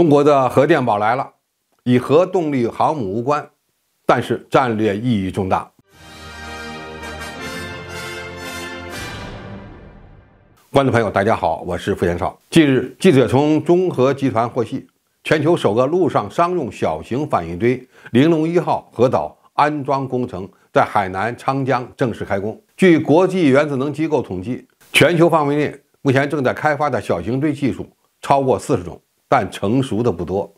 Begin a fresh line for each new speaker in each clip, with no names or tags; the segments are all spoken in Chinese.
中国的核电宝来了，与核动力航母无关，但是战略意义重大。观众朋友，大家好，我是付延少。近日，记者从中核集团获悉，全球首个陆上商用小型反应堆“玲珑一号”核岛安装工程在海南昌江正式开工。据国际原子能机构统计，全球范围内目前正在开发的小型堆技术超过四十种。但成熟的不多。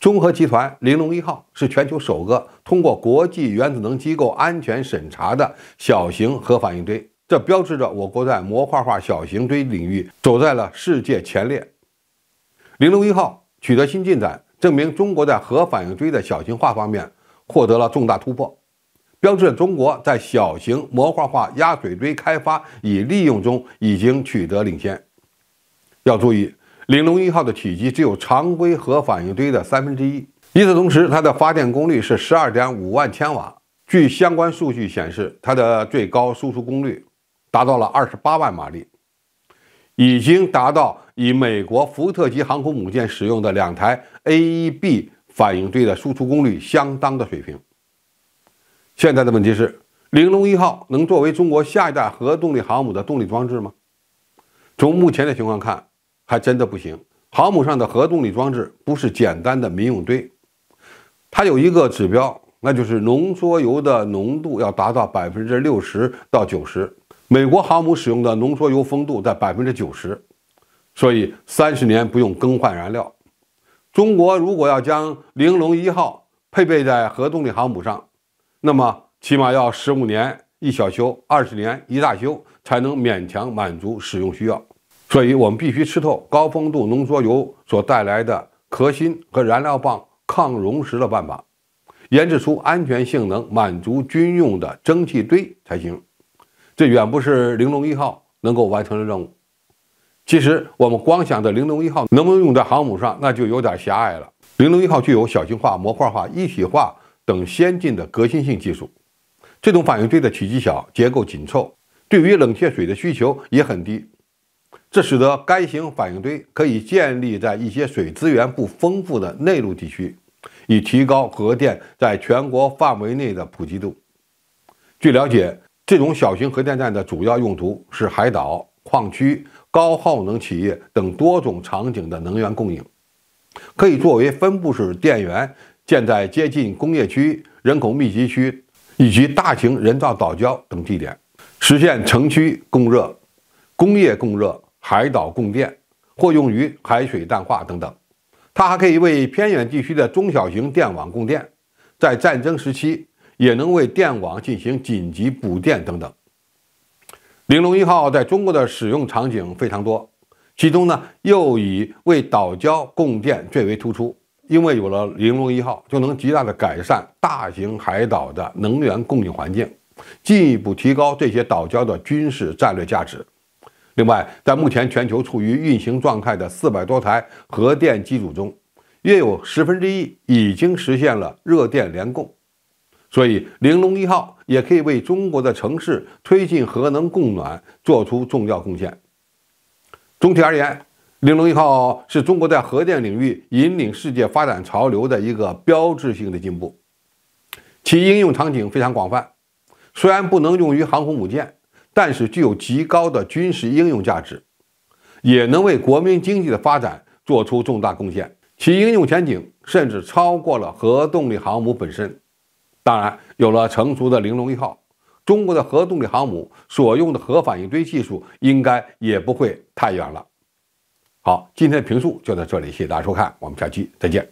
中核集团玲珑一号是全球首个通过国际原子能机构安全审查的小型核反应堆，这标志着我国在模块化小型堆领域走在了世界前列。玲珑一号取得新进展，证明中国在核反应堆的小型化方面获得了重大突破，标志着中国在小型模块化压水堆开发与利用中已经取得领先。要注意。玲珑一号的体积只有常规核反应堆的三分之一，与此同时，它的发电功率是十二点五万千瓦。据相关数据显示，它的最高输出功率达到了二十八万马力，已经达到以美国福特级航空母舰使用的两台 AEB 反应堆的输出功率相当的水平。现在的问题是，玲珑一号能作为中国下一代核动力航母的动力装置吗？从目前的情况看，还真的不行。航母上的核动力装置不是简单的民用堆，它有一个指标，那就是浓缩铀的浓度要达到百分之六十到九十。美国航母使用的浓缩铀风度在百分之九十，所以三十年不用更换燃料。中国如果要将玲珑一号配备在核动力航母上，那么起码要十五年一小修，二十年一大修，才能勉强满足使用需要。所以我们必须吃透高丰度浓缩铀所带来的核芯和燃料棒抗熔蚀的办法，研制出安全性能满足军用的蒸汽堆才行。这远不是玲珑一号能够完成的任务。其实，我们光想着玲珑一号能不能用在航母上，那就有点狭隘了。玲珑一号具有小型化、模块化、一体化等先进的革新性技术。这种反应堆的体积小，结构紧凑，对于冷却水的需求也很低。这使得该型反应堆可以建立在一些水资源不丰富的内陆地区，以提高核电在全国范围内的普及度。据了解，这种小型核电站的主要用途是海岛、矿区、高耗能企业等多种场景的能源供应，可以作为分布式电源，建在接近工业区、人口密集区以及大型人造岛礁等地点，实现城区供热、工业供热。海岛供电，或用于海水淡化等等，它还可以为偏远地区的中小型电网供电，在战争时期也能为电网进行紧急补电等等。玲珑一号在中国的使用场景非常多，其中呢又以为岛礁供电最为突出，因为有了玲珑一号，就能极大的改善大型海岛的能源供应环境，进一步提高这些岛礁的军事战略价值。另外，在目前全球处于运行状态的四百多台核电机组中，约有十分之一已经实现了热电联供，所以玲珑一号也可以为中国的城市推进核能供暖做出重要贡献。总体而言，玲珑一号是中国在核电领域引领世界发展潮流的一个标志性的进步，其应用场景非常广泛，虽然不能用于航空母舰。但是具有极高的军事应用价值，也能为国民经济的发展做出重大贡献，其应用前景甚至超过了核动力航母本身。当然，有了成熟的“玲珑一号”，中国的核动力航母所用的核反应堆技术应该也不会太远了。好，今天的评述就到这里，谢谢大家收看，我们下期再见。